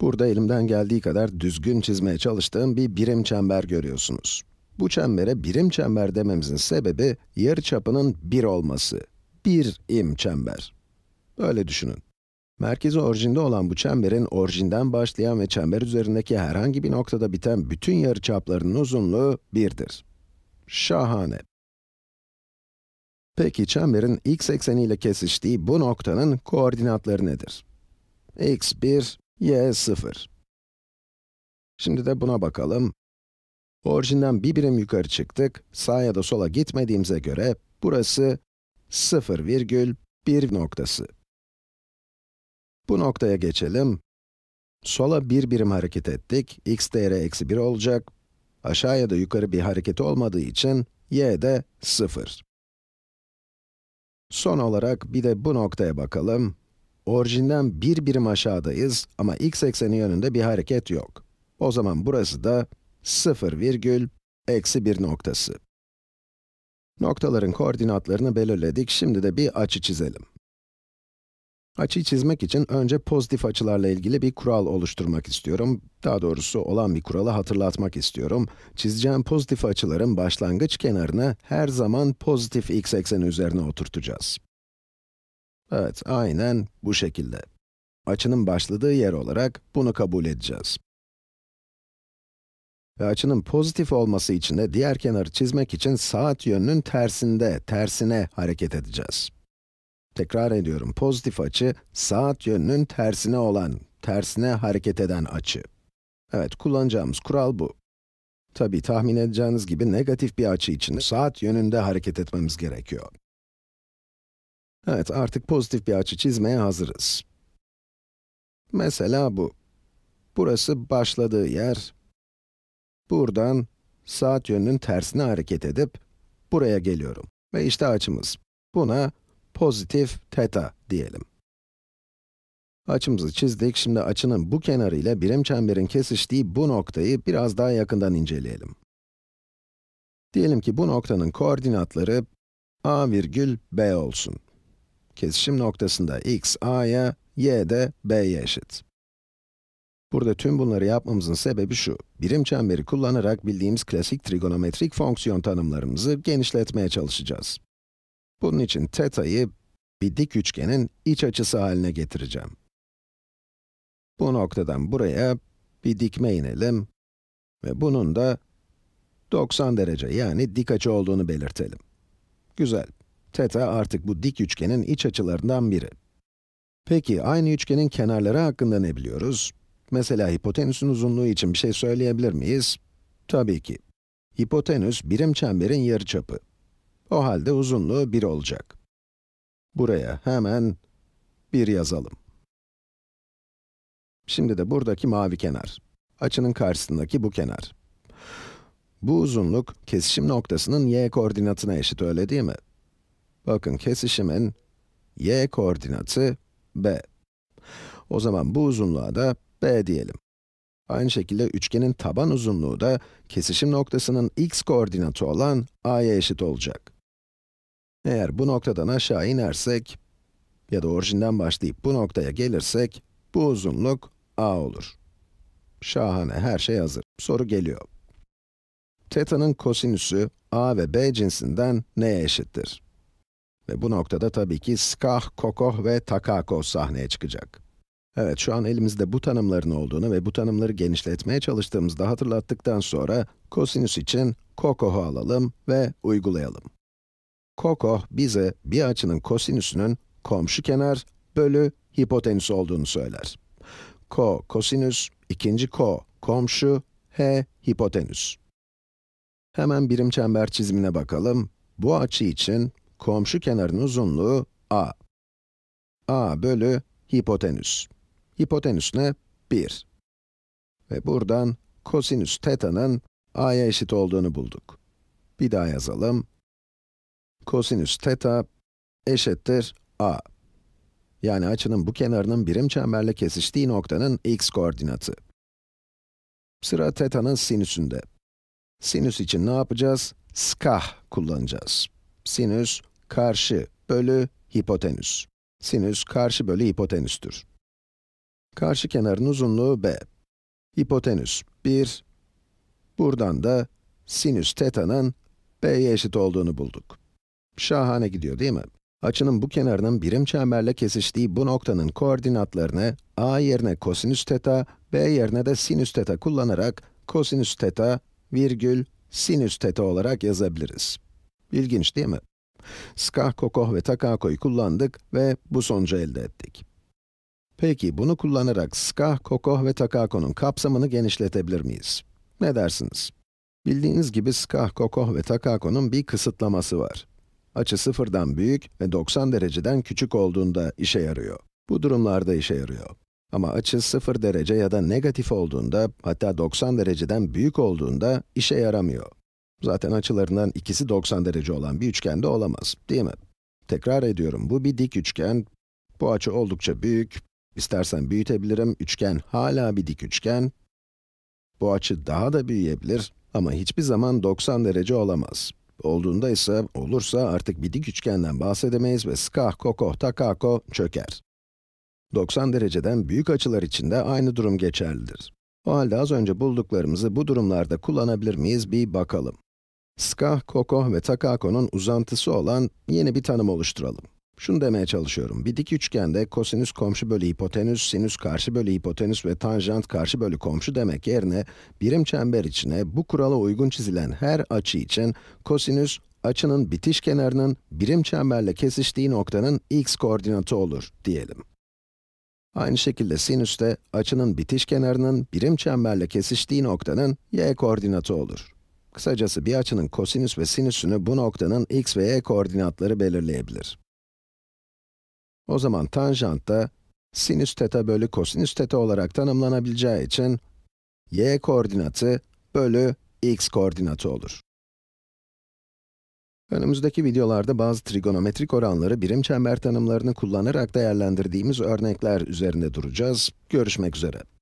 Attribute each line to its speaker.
Speaker 1: Burada elimden geldiği kadar düzgün çizmeye çalıştığım bir birim çember görüyorsunuz. Bu çembere birim çember dememizin sebebi yarıçapının 1 olması. Bir im çember. Böyle düşünün. Merkezi orijinde olan bu çemberin orijinden başlayan ve çember üzerindeki herhangi bir noktada biten bütün yarıçaplarının uzunluğu 1'dir. Şahane. Peki çemberin x ekseni ile kesiştiği bu noktanın koordinatları nedir? x1, y 0. Şimdi de buna bakalım. Orijinden bir birim yukarı çıktık, sağ ya da sola gitmediğimize göre burası 0,1 noktası. Bu noktaya geçelim. Sola bir birim hareket ettik, x değeri eksi 1 olacak. Aşağı ya da yukarı bir hareket olmadığı için y de 0. Son olarak bir de bu noktaya bakalım. Orijinden bir birim aşağıdayız ama x ekseni yönünde bir hareket yok. O zaman burası da 0 virgül eksi 1 noktası. Noktaların koordinatlarını belirledik, şimdi de bir açı çizelim. Açıyı çizmek için önce pozitif açılarla ilgili bir kural oluşturmak istiyorum. Daha doğrusu olan bir kuralı hatırlatmak istiyorum. Çizeceğim pozitif açıların başlangıç kenarını her zaman pozitif x ekseni üzerine oturtacağız. Evet, aynen bu şekilde. Açının başladığı yer olarak bunu kabul edeceğiz. Ve açının pozitif olması için de diğer kenarı çizmek için saat yönünün tersinde, tersine hareket edeceğiz. Tekrar ediyorum, pozitif açı, saat yönünün tersine olan, tersine hareket eden açı. Evet, kullanacağımız kural bu. Tabi tahmin edeceğiniz gibi negatif bir açı için saat yönünde hareket etmemiz gerekiyor. Evet, artık pozitif bir açı çizmeye hazırız. Mesela bu. Burası başladığı yer. Buradan saat yönünün tersine hareket edip buraya geliyorum. Ve işte açımız. Buna pozitif teta diyelim. Açımızı çizdik. Şimdi açının bu kenarı ile birim çemberin kesiştiği bu noktayı biraz daha yakından inceleyelim. Diyelim ki bu noktanın koordinatları a virgül b olsun. Kesişim noktasında x a'ya, y de b'ye eşit. Burada tüm bunları yapmamızın sebebi şu, birim çemberi kullanarak bildiğimiz klasik trigonometrik fonksiyon tanımlarımızı genişletmeye çalışacağız. Bunun için teta'yı bir dik üçgenin iç açısı haline getireceğim. Bu noktadan buraya bir dikme inelim ve bunun da 90 derece yani dik açı olduğunu belirtelim. Güzel. Teta artık bu dik üçgenin iç açılarından biri. Peki, aynı üçgenin kenarları hakkında ne biliyoruz? Mesela hipotenüsün uzunluğu için bir şey söyleyebilir miyiz? Tabii ki. Hipotenüs, birim çemberin yarıçapı. O halde uzunluğu 1 olacak. Buraya hemen 1 yazalım. Şimdi de buradaki mavi kenar. Açının karşısındaki bu kenar. Bu uzunluk, kesişim noktasının y koordinatına eşit, öyle değil mi? Bakın kesişimin y koordinatı b. O zaman bu uzunluğa da b diyelim. Aynı şekilde üçgenin taban uzunluğu da kesişim noktasının x koordinatı olan a'ya eşit olacak. Eğer bu noktadan aşağı inersek ya da orijinden başlayıp bu noktaya gelirsek bu uzunluk a olur. Şahane, her şey hazır. Soru geliyor. Teta'nın kosinüsü a ve b cinsinden neye eşittir? Ve bu noktada tabii ki skah, kokoh ve takakos sahneye çıkacak. Evet, şu an elimizde bu tanımların olduğunu ve bu tanımları genişletmeye çalıştığımızda hatırlattıktan sonra kosinüs için kokoh'u alalım ve uygulayalım. Kokoh bize bir açının kosinüsünün komşu kenar bölü hipotenüs olduğunu söyler. Ko kosinüs, ikinci ko komşu, h hipotenüs. Hemen birim çember çizimine bakalım. Bu açı için komşu kenarın uzunluğu a. a bölü hipotenüs. Hipotenüs ne? 1. Ve buradan kosinüs teta'nın a'ya eşit olduğunu bulduk. Bir daha yazalım. Kosinüs teta eşittir a. Yani açının bu kenarının birim çemberle kesiştiği noktanın x koordinatı. Sıra teta'nın sinüsünde. Sinüs için ne yapacağız? Skah kullanacağız. Sinüs karşı bölü hipotenüs. Sinüs karşı bölü hipotenüstür. Karşı kenarın uzunluğu b. Hipotenüs 1. Buradan da sinüs teta'nın b'ye eşit olduğunu bulduk. Şahane gidiyor değil mi? Açının bu kenarının birim çemberle kesiştiği bu noktanın koordinatlarını a yerine kosinüs teta, b yerine de sinüs teta kullanarak kosinüs teta virgül sinüs teta olarak yazabiliriz. İlginç değil mi? Skah, Kokoh ve Takako'yu kullandık ve bu sonucu elde ettik. Peki bunu kullanarak Skah, Kokoh ve Takako'nun kapsamını genişletebilir miyiz? Ne dersiniz? Bildiğiniz gibi Skah, Kokoh ve Takako'nun bir kısıtlaması var. Açı sıfırdan büyük ve 90 dereceden küçük olduğunda işe yarıyor. Bu durumlarda işe yarıyor. Ama açı 0 derece ya da negatif olduğunda, hatta 90 dereceden büyük olduğunda işe yaramıyor. Zaten açılarından ikisi 90 derece olan bir üçgende olamaz, değil mi? Tekrar ediyorum, bu bir dik üçgen. Bu açı oldukça büyük. İstersen büyütebilirim, üçgen hala bir dik üçgen. Bu açı daha da büyüyebilir ama hiçbir zaman 90 derece olamaz. Olduğunda ise, olursa artık bir dik üçgenden bahsedemeyiz ve skah koko takako çöker. 90 dereceden büyük açılar için de aynı durum geçerlidir. O halde az önce bulduklarımızı bu durumlarda kullanabilir miyiz bir bakalım. Ska, koko ve takakonun uzantısı olan yeni bir tanım oluşturalım. Şunu demeye çalışıyorum. Bir dik üçgende kosinüs komşu bölü hipotenüs, sinüs karşı bölü hipotenüs ve tanjant karşı bölü komşu demek yerine birim çember içine bu kurala uygun çizilen her açı için kosinüs açının bitiş kenarının birim çemberle kesiştiği noktanın x koordinatı olur diyelim. Aynı şekilde sinüs de açının bitiş kenarının birim çemberle kesiştiği noktanın y koordinatı olur. Kısacası bir açının kosinüs ve sinüsünü bu noktanın x ve y koordinatları belirleyebilir. O zaman tanjant da sinüs teta bölü kosinüs teta olarak tanımlanabileceği için y koordinatı bölü x koordinatı olur. Önümüzdeki videolarda bazı trigonometrik oranları birim çember tanımlarını kullanarak değerlendirdiğimiz örnekler üzerinde duracağız. Görüşmek üzere.